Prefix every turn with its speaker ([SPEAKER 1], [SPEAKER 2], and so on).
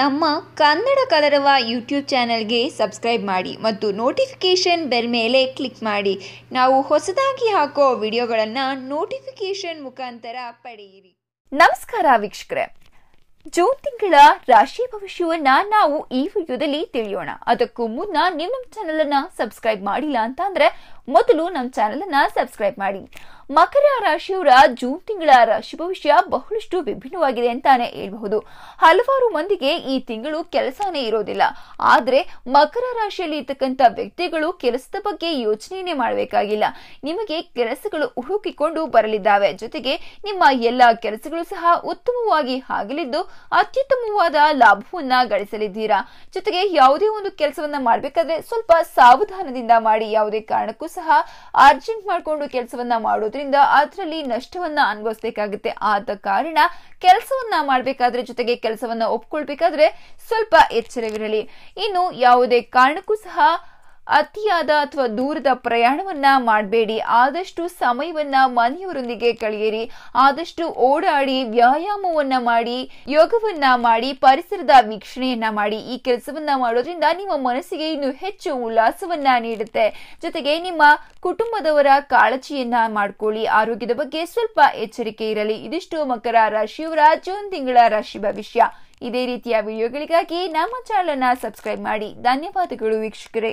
[SPEAKER 1] ನಮ್ಮ ಕನ್ನಡ ಕಲರವ ಯೂಟ್ಯೂಬ್ ಚಾನೆಲ್ಗೆ ಸಬ್ಸ್ಕ್ರೈಬ್ ಮಾಡಿ ಮತ್ತು ನೋಟಿಫಿಕೇಷನ್ ಬೆಲ್ ಮೇಲೆ ಕ್ಲಿಕ್ ಮಾಡಿ ನಾವು ಹೊಸದಾಗಿ ಹಾಕೋ ವಿಡಿಯೋಗಳನ್ನು ನೋಟಿಫಿಕೇಷನ್ ಮುಖಾಂತರ ಪಡೆಯಿರಿ ನಮಸ್ಕಾರ ವೀಕ್ಷಕರೇ ಜೂನ್ ತಿಂಗಳ ರಾಶಿ ಭವಿಷ್ಯವನ್ನ ನಾವು ಈ ವಿಡಿಯೋದಲ್ಲಿ ತಿಳಿಯೋಣ ಅದಕ್ಕೂ ಮುನ್ನ ನೀವು ನಮ್ಮ ಚಾನಲನ್ನು ಅನ್ನ ಸಬ್ಸ್ಕ್ರೈಬ್ ಮಾಡಿಲ್ಲ ಅಂತ ಮೊದಲು ನಮ್ಮ ಚಾನೆಲ್ ಅನ್ನ ಸಬ್ಸ್ಕ್ರೈಬ್ ಮಾಡಿ ಮಕರ ರಾಶಿಯವರ ಜೂನ್ ತಿಂಗಳ ರಾಶಿ ಭವಿಷ್ಯ ಬಹಳಷ್ಟು ವಿಭಿನ್ನವಾಗಿದೆ ಅಂತಾನೆ ಹೇಳಬಹುದು ಹಲವಾರು ಮಂದಿಗೆ ಈ ತಿಂಗಳು ಕೆಲಸನೇ ಇರೋದಿಲ್ಲ ಆದ್ರೆ ಮಕರ ರಾಶಿಯಲ್ಲಿ ಇರ್ತಕ್ಕಂಥ ವ್ಯಕ್ತಿಗಳು ಕೆಲಸದ ಬಗ್ಗೆ ಯೋಚನೆಯೇ ಮಾಡಬೇಕಾಗಿಲ್ಲ ನಿಮಗೆ ಕೆಲಸಗಳು ಹುಡುಕಿಕೊಂಡು ಬರಲಿದ್ದಾವೆ ಜೊತೆಗೆ ನಿಮ್ಮ ಎಲ್ಲಾ ಕೆಲಸಗಳು ಸಹ ಉತ್ತಮವಾಗಿ ಆಗಲಿದ್ದು ಅತ್ಯುತ್ತಮವಾದ ಲಾಭವನ್ನ ಗಳಿಸಲಿದ್ದೀರಾ ಜೊತೆಗೆ ಯಾವುದೇ ಒಂದು ಕೆಲಸವನ್ನ ಮಾಡಬೇಕಾದ್ರೆ ಸ್ವಲ್ಪ ಸಾವಧಾನದಿಂದ ಮಾಡಿ ಯಾವುದೇ ಕಾರಣಕ್ಕೂ ಸಹ ಅರ್ಜೆಂಟ್ ಮಾಡಿಕೊಂಡು ಕೆಲಸವನ್ನ ಮಾಡೋದು ಇರೋದ್ರಿಂದ ಅದರಲ್ಲಿ ನಷ್ಟವನ್ನ ಅನುಭವಿಸಬೇಕಾಗುತ್ತೆ ಆದ ಕಾರಣ ಕೆಲಸವನ್ನ ಮಾಡಬೇಕಾದ್ರೆ ಜೊತೆಗೆ ಕೆಲಸವನ್ನ ಒಪ್ಕೊಳ್ಬೇಕಾದ್ರೆ ಸ್ವಲ್ಪ ಎಚ್ಚರವಿರಲಿ ಇನ್ನು ಯಾವುದೇ ಕಾರಣಕ್ಕೂ ಸಹ ಅತಿಯಾದ ಅಥವಾ ದೂರದ ಪ್ರಯಾಣವನ್ನ ಮಾಡಬೇಡಿ ಆದಷ್ಟು ಸಮಯವನ್ನ ಮನೆಯವರೊಂದಿಗೆ ಕಳೆಯಿರಿ ಆದಷ್ಟು ಓಡಾಡಿ ವ್ಯಾಯಾಮವನ್ನ ಮಾಡಿ ಯೋಗವನ್ನ ಮಾಡಿ ಪರಿಸರದ ವೀಕ್ಷಣೆಯನ್ನ ಮಾಡಿ ಈ ಕೆಲಸವನ್ನ ಮಾಡೋದ್ರಿಂದ ನಿಮ್ಮ ಮನಸ್ಸಿಗೆ ಇನ್ನು ಹೆಚ್ಚು ಉಲ್ಲಾಸವನ್ನ ನೀಡುತ್ತೆ ಜೊತೆಗೆ ನಿಮ್ಮ ಕುಟುಂಬದವರ ಕಾಳಜಿಯನ್ನ ಮಾಡ್ಕೊಳ್ಳಿ ಆರೋಗ್ಯದ ಬಗ್ಗೆ ಸ್ವಲ್ಪ ಎಚ್ಚರಿಕೆ ಇರಲಿ ಇದಿಷ್ಟು ಮಕರ ರಾಶಿಯವರ ಜೂನ್ ತಿಂಗಳ ರಾಶಿ ಭವಿಷ್ಯ ಇದೇ ರೀತಿಯ ವಿಡಿಯೋಗಳಿಗಾಗಿ ನಮ್ಮ ಚಾನಲ್ನ ಸಬ್ಸ್ಕ್ರೈಬ್ ಮಾಡಿ ಧನ್ಯವಾದಗಳು ವೀಕ್ಷಕರೇ